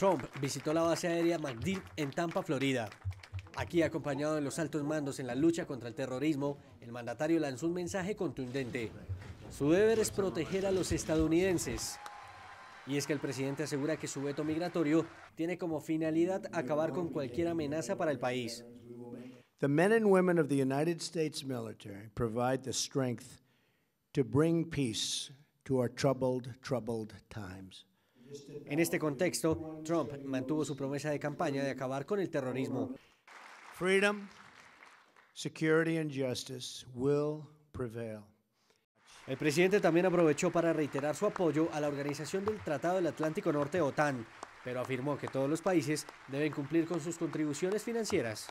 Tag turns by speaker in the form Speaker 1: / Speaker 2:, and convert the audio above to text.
Speaker 1: Trump visitó la base aérea MacDill en Tampa, Florida. Aquí, acompañado de los altos mandos en la lucha contra el terrorismo, el mandatario lanzó un mensaje contundente. Su deber es proteger a los estadounidenses. Y es que el presidente asegura que su veto migratorio tiene como finalidad acabar con cualquier amenaza para el país.
Speaker 2: The men and women of the United States military provide the strength to bring peace to our troubled, troubled times. En este contexto,
Speaker 3: Trump mantuvo su promesa de campaña de acabar con el terrorismo. Freedom, security and justice will prevail. El presidente
Speaker 1: también aprovechó para reiterar su apoyo a la organización del Tratado del Atlántico Norte OTAN, pero afirmó que todos los países deben cumplir con sus contribuciones financieras.